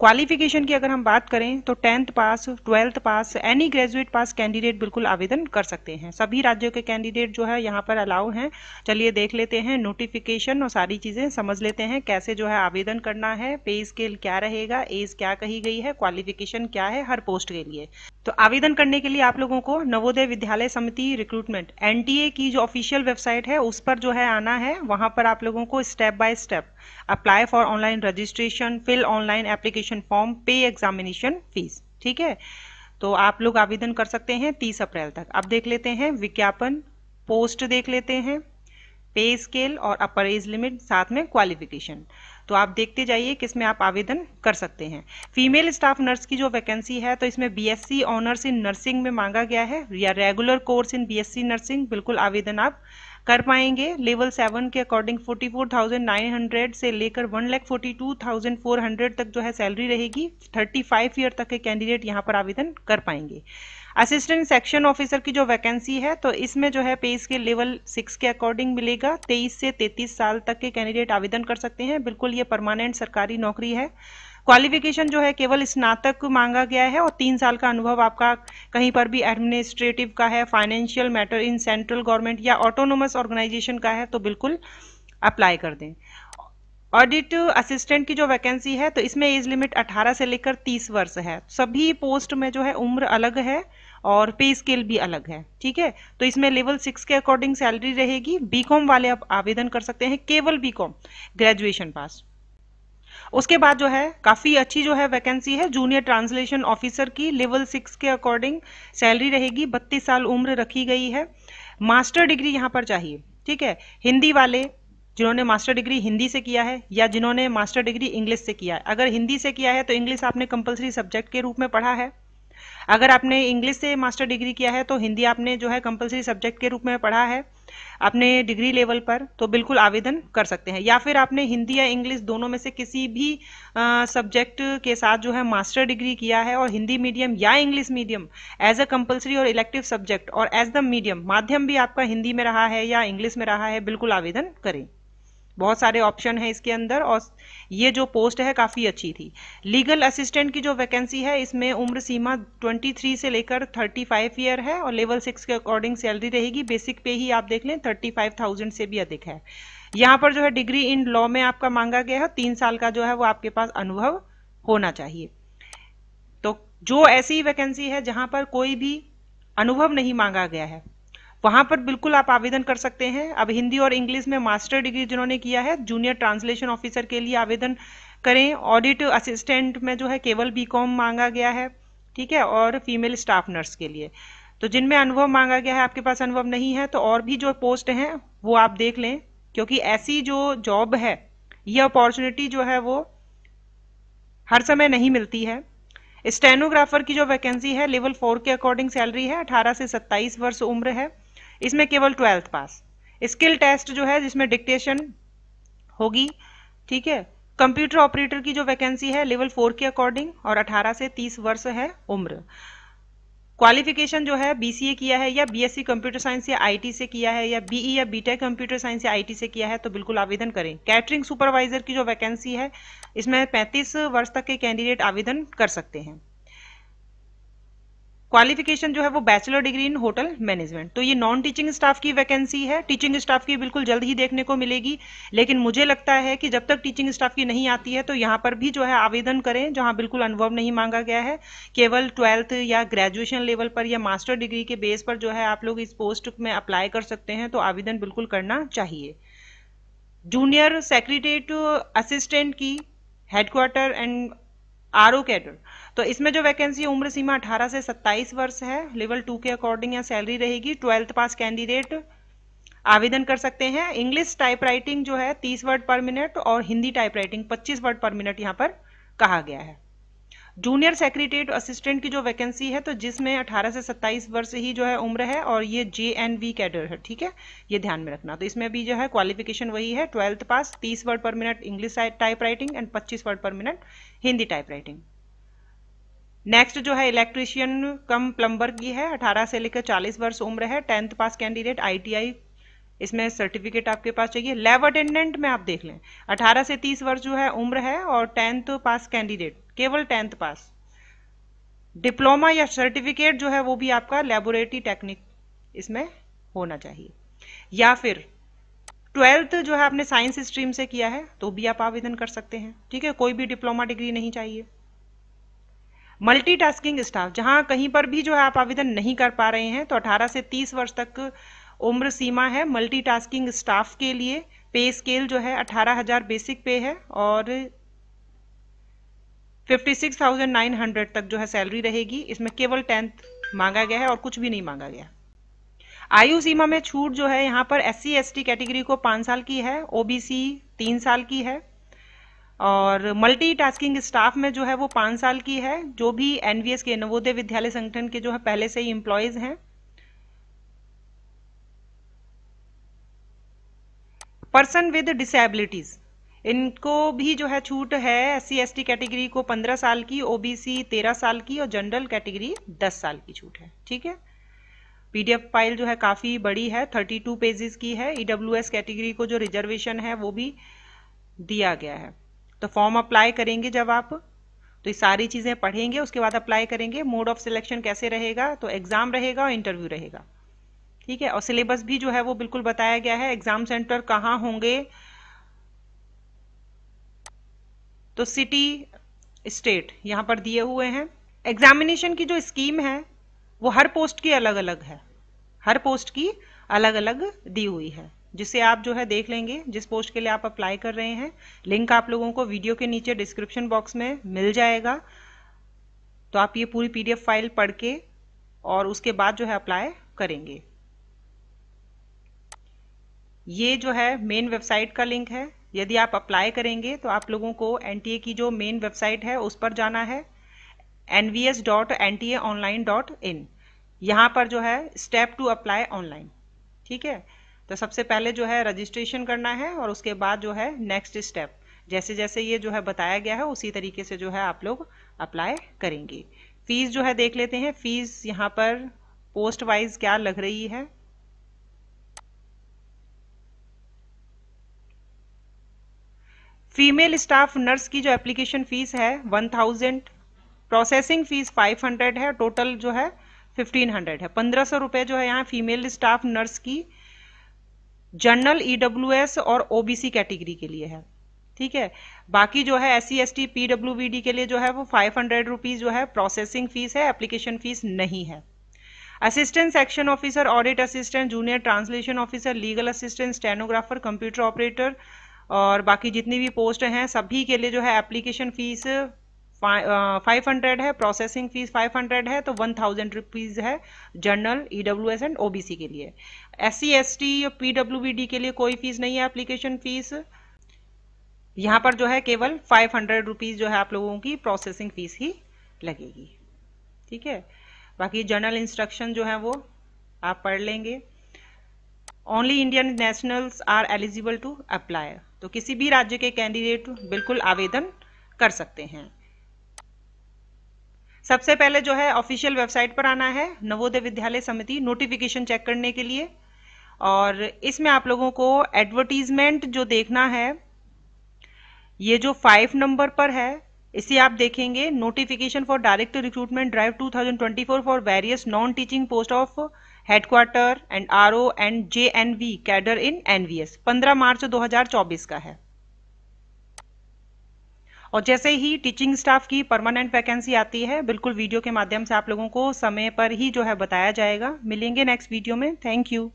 qualification की अगर हम बात करें तो tenth pass twelfth pass any graduate pass candidate बिल्कुल आवेदन कर सकते हैं सभी राज्यों के कैंडिडेट जो है यहाँ पर अलाउ हैं चलिए देख लेते हैं नोटिफिकेशन और सारी चीज़ें समझ लेते हैं कैसे जो है आवेदन करना है पे स्केल क्या रहेगा एज क्या कही गई है क्वालिफिकेशन क्या है हर पोस्ट के लिए तो आवेदन करने के लिए आप लोगों को नवोदय विद्यालय समिति रिक्रूटमेंट एनटीए की जो ऑफिशियल वेबसाइट है उस पर जो है आना है वहाँ पर आप लोगों को step by step apply for online registration fill online application form pay examination fees ठीक है तो आप लोग आवेदन कर सकते हैं 30 अप्रैल तक अब देख लेते हैं विज्ञापन पोस्ट देख लेते हैं पे स्केल और अपर एज लिमिट साथ में क्वालिफिकेशन तो आप देखते जाइए कि इसमें आप आवेदन कर सकते हैं फीमेल स्टाफ नर्स की जो वैकेंसी है तो इसमें बीएससी ऑनर्स इन नर्सिंग में मांगा गया है या regular course in BSc nursing बिल्कुल आवेदन आप कर पाएंगे लेवल सेवन के अकॉर्डिंग 44,900 से लेकर 1,42,400 तक जो है सैलरी रहेगी 35 ईयर तक के कैंडिडेट यहाँ पर आवेदन कर पाएंगे असिस्टेंट सेक्शन ऑफिसर की जो वैकेंसी है तो इसमें जो है पे के लेवल सिक्स के अकॉर्डिंग मिलेगा 23 से 33 साल तक के कैंडिडेट आवेदन कर सकते हैं बिल्कुल ये परमानेंट सरकारी नौकरी है क्वालिफिकेशन जो है केवल स्नातक मांगा गया है और तीन साल का अनुभव आपका कहीं पर भी एडमिनिस्ट्रेटिव का है financial matter in central government या ऑटोनोमस ऑर्गेनाइजेशन का है तो बिल्कुल अप्लाई कर दें ऑडिट असिस्टेंट की जो वैकेंसी है तो इसमें एज लिमिट 18 से लेकर 30 वर्ष है सभी पोस्ट में जो है उम्र अलग है और पे स्केल भी अलग है ठीक है तो इसमें लेवल सिक्स के अकॉर्डिंग सैलरी रहेगी बीकॉम वाले आप आवेदन कर सकते हैं केवल बीकॉम ग्रेजुएशन पास उसके बाद जो है काफ़ी अच्छी जो है वैकेंसी है जूनियर ट्रांसलेशन ऑफिसर की लेवल सिक्स के अकॉर्डिंग सैलरी रहेगी बत्तीस साल उम्र रखी गई है मास्टर डिग्री यहाँ पर चाहिए ठीक है हिंदी वाले जिन्होंने मास्टर डिग्री हिंदी से किया है या जिन्होंने मास्टर डिग्री इंग्लिश से किया है अगर हिंदी से किया है तो इंग्लिश आपने कंपलसरी सब्जेक्ट के रूप में पढ़ा है अगर आपने इंग्लिश से मास्टर डिग्री किया है तो हिंदी आपने जो है कंपलसरी सब्जेक्ट के रूप में पढ़ा है आपने डिग्री लेवल पर तो बिल्कुल आवेदन कर सकते हैं या फिर आपने हिंदी या इंग्लिश दोनों में से किसी भी सब्जेक्ट के साथ जो है मास्टर डिग्री किया है और हिंदी मीडियम या English medium as a compulsory और इलेक्टिव सब्जेक्ट और एज द मीडियम माध्यम भी आपका हिंदी में रहा है या इंग्लिश में रहा है बिल्कुल आवेदन करें बहुत सारे ऑप्शन हैं इसके अंदर और ये जो पोस्ट है काफ़ी अच्छी थी लीगल असिस्टेंट की जो वैकेंसी है इसमें उम्र सीमा 23 से लेकर 35 ईयर है और लेवल सिक्स के अकॉर्डिंग सैलरी रहेगी बेसिक पे ही आप देख लें 35,000 से भी अधिक है यहाँ पर जो है डिग्री इन लॉ में आपका मांगा गया है तीन साल का जो है वो आपके पास अनुभव होना चाहिए तो जो ऐसी वैकेंसी है जहाँ पर कोई भी अनुभव नहीं मांगा गया है वहां पर बिल्कुल आप आवेदन कर सकते हैं अब हिंदी और इंग्लिश में मास्टर डिग्री जिन्होंने किया है जूनियर ट्रांसलेशन ऑफिसर के लिए आवेदन करें ऑडिट असिस्टेंट में जो है केवल बी मांगा गया है ठीक है और फीमेल स्टाफ नर्स के लिए तो जिनमें अनुभव मांगा गया है आपके पास अनुभव नहीं है तो और भी जो पोस्ट हैं वो आप देख लें क्योंकि ऐसी जो जॉब है ये अपॉर्चुनिटी जो है वो हर समय नहीं मिलती है स्टेनोग्राफर की जो वैकेंसी है लेवल फोर के अकॉर्डिंग सैलरी है अठारह से सत्ताईस वर्ष उम्र है इसमें केवल ट्वेल्थ पास स्किल टेस्ट जो है जिसमें डिक्टेशन होगी ठीक है कंप्यूटर ऑपरेटर की जो वैकेंसी है लेवल फोर के अकॉर्डिंग और 18 से 30 वर्ष है उम्र क्वालिफिकेशन जो है बीसीए किया है या बीएससी कंप्यूटर साइंस या आईटी से किया है या बीई e या बीटेक कंप्यूटर साइंस या आईटी से किया है तो बिल्कुल आवेदन करें कैटरिंग सुपरवाइजर की जो वैकेंसी है इसमें 35 वर्ष तक के कैंडिडेट आवेदन कर सकते हैं क्वालिफिकेशन जो है वो bachelor degree in hotel management तो ये नॉन टीचिंग स्टाफ की वैकेंसी है टीचिंग स्टाफ की बिल्कुल जल्द ही देखने को मिलेगी लेकिन मुझे लगता है कि जब तक टीचिंग स्टाफ की नहीं आती है तो यहाँ पर भी जो है आवेदन करें जहाँ बिल्कुल अनुभव नहीं मांगा गया है केवल ट्वेल्थ या ग्रेजुएशन लेवल पर या मास्टर डिग्री के बेस पर जो है आप लोग इस पोस्ट में अप्लाई कर सकते हैं तो आवेदन बिल्कुल करना चाहिए जूनियर सेक्रेटरी टू असिस्टेंट की हेडक्वार्टर एंड आर कैडर तो इसमें जो वैकेंसी उम्र सीमा 18 से 27 वर्ष है लेवल टू के अकॉर्डिंग या सैलरी रहेगी ट्वेल्थ पास कैंडिडेट आवेदन कर सकते हैं इंग्लिश टाइपराइटिंग जो है 30 वर्ड पर मिनट और Hindi typewriting 25 word per minute यहाँ पर कहा गया है जूनियर सेक्रेटेट असिस्टेंट की जो वैकेंसी है तो जिसमें 18 से 27 वर्ष ही जो है उम्र है और ये जे एन वी कैडर है ठीक है ये ध्यान में रखना तो इसमें भी जो है क्वालिफिकेशन वही है twelfth pass 30 word per minute English type writing and 25 word per minute Hindi type writing next जो है इलेक्ट्रिशियन कम प्लम्बर की है 18 से लेकर 40 वर्ष उम्र है टेंथ पास कैंडिडेट आईटीआई इसमें सर्टिफिकेट आपके पास चाहिए लैब अटेंडेंट में आप देख लें 18 से 30 वर्ष जो है उम्र है और टेंथ पास कैंडिडेट केवल टेंथ पास डिप्लोमा या सर्टिफिकेट जो है वो भी आपका लेबोरेटरी टेक्निक इसमें होना चाहिए या फिर ट्वेल्थ जो है आपने साइंस स्ट्रीम से किया है तो भी आप आवेदन कर सकते हैं ठीक है कोई भी डिप्लोमा डिग्री नहीं चाहिए मल्टीटास्किंग स्टाफ जहां कहीं पर भी जो है आप आवेदन नहीं कर पा रहे हैं तो 18 से 30 वर्ष तक उम्र सीमा है मल्टीटास्किंग स्टाफ के लिए पे स्केल जो है 18,000 बेसिक पे है और 56,900 तक जो है सैलरी रहेगी इसमें केवल टेंथ मांगा गया है और कुछ भी नहीं मांगा गया आयु सीमा में छूट जो है यहाँ पर एस सी कैटेगरी को पाँच साल की है ओबीसी तीन साल की है और मल्टीटास्किंग स्टाफ में जो है वो पाँच साल की है जो भी एनवीएस के नवोदय विद्यालय संगठन के जो है पहले से ही इम्प्लॉयज़ हैं पर्सन विद डिसेबिलिटीज़ इनको भी जो है छूट है एस सी कैटेगरी को 15 साल की ओबीसी 13 साल की और जनरल कैटेगरी 10 साल की छूट है ठीक है पीडीएफ फाइल जो है काफ़ी बड़ी है 32 पेजेस की है ईडब्ल्यूएस e कैटेगरी को जो रिजर्वेशन है वो भी दिया गया है तो फॉर्म अप्लाई करेंगे जब आप तो ये सारी चीज़ें पढ़ेंगे उसके बाद अप्लाई करेंगे मोड ऑफ सिलेक्शन कैसे रहेगा तो एग्ज़ाम रहेगा और इंटरव्यू रहेगा ठीक है और सिलेबस भी जो है वो बिल्कुल बताया गया है एग्जाम सेंटर कहाँ होंगे तो सिटी स्टेट यहाँ पर दिए हुए हैं एग्जामिनेशन की जो स्कीम है वो हर पोस्ट की अलग अलग है हर पोस्ट की अलग अलग दी हुई है जिसे आप जो है देख लेंगे जिस पोस्ट के लिए आप अप्लाई कर रहे हैं लिंक आप लोगों को वीडियो के नीचे डिस्क्रिप्शन बॉक्स में मिल जाएगा तो आप ये पूरी पीडीएफ फाइल पढ़ के और उसके बाद जो है अप्लाई करेंगे ये जो है मेन वेबसाइट का लिंक है यदि आप अप्लाई करेंगे तो आप लोगों को एन की जो मेन वेबसाइट है उस पर जाना है N V S dot N T A online dot in यहाँ पर जो है स्टेप टू अप्लाई ऑनलाइन ठीक है तो सबसे पहले जो है रजिस्ट्रेशन करना है और उसके बाद जो है नेक्स्ट स्टेप जैसे जैसे ये जो है बताया गया है उसी तरीके से जो है आप लोग अप्लाई करेंगे फीस जो है देख लेते हैं फीस यहाँ पर पोस्ट वाइज क्या लग रही है फीमेल स्टाफ नर्स की जो एप्लीकेशन फ़ीस है one thousand processing fees five hundred है टोटल जो है फिफ्टीन हंड्रेड है पंद्रह सौ रुपये जो है यहाँ फीमेल स्टाफ नर्स की जनरल ईडब्ल्यूएस e और ओबीसी कैटेगरी के लिए है ठीक है बाकी जो है S C S T B D के लिए जो है वो फाइव हंड्रेड रुपीज़ जो है प्रोसेसिंग फ़ीस है एप्लीकेशन फ़ीस नहीं है assistant section officer audit assistant junior translation officer legal assistant stenographer computer operator और बाकी जितनी भी पोस्ट हैं सभी के लिए जो है एप्लीकेशन फ़ीस फाइव हंड्रेड है प्रोसेसिंग फीस फाइव हंड्रेड है तो वन थाउजेंड रुपीज़ है general E W S and O B C के लिए एस सी एस टी या पी डब्ल्यू बी डी के लिए कोई फीस नहीं है एप्लीकेशन फीस यहाँ पर जो है केवल फाइव हंड्रेड रुपीज़ जो है आप लोगों की प्रोसेसिंग फीस ही लगेगी ठीक है बाकी जनरल इंस्ट्रक्शन जो है वो आप पढ़ लेंगे only Indian nationals are eligible to apply तो किसी भी राज्य के कैंडिडेट बिल्कुल आवेदन कर सकते हैं सबसे पहले जो है ऑफिशियल वेबसाइट पर आना है नवोदय विद्यालय समिति नोटिफिकेशन चेक करने के लिए और इसमें आप लोगों को एडवर्टीजमेंट जो देखना है ये जो फाइव नंबर पर है इसे आप देखेंगे notification for direct recruitment drive 2024 for various non teaching post of headquarter and R O and J N V cadre in N V S पंद्रह मार्च चौबीस का है और जैसे ही टीचिंग स्टाफ की परमानेंट वैकेंसी आती है बिल्कुल वीडियो के माध्यम से आप लोगों को समय पर ही जो है बताया जाएगा मिलेंगे नेक्स्ट वीडियो में थैंक यू